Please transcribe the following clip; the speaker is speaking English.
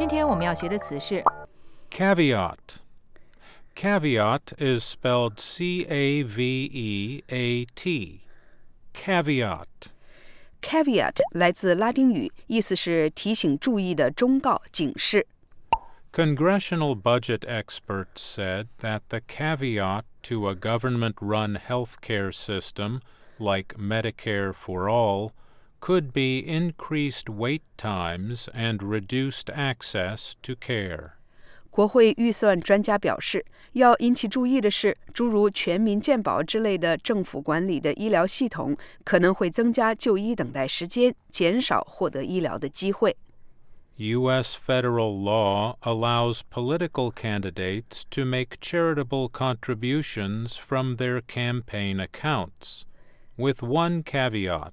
今天我们要学的词是 caveat. Caveat is spelled C A V E A T. Caveat. Caveat 来自拉丁语，意思是提醒、注意的忠告、警示。Congressional budget experts said that the caveat to a government run health care system, like Medicare for all, could be increased wait times and reduced access to care. 国会预算专家表示，要引起注意的是，诸如全民健保之类的政府管理的医疗系统可能会增加就医等待时间，减少获得医疗的机会。U.S. federal law allows political candidates to make charitable contributions from their campaign accounts, with one caveat.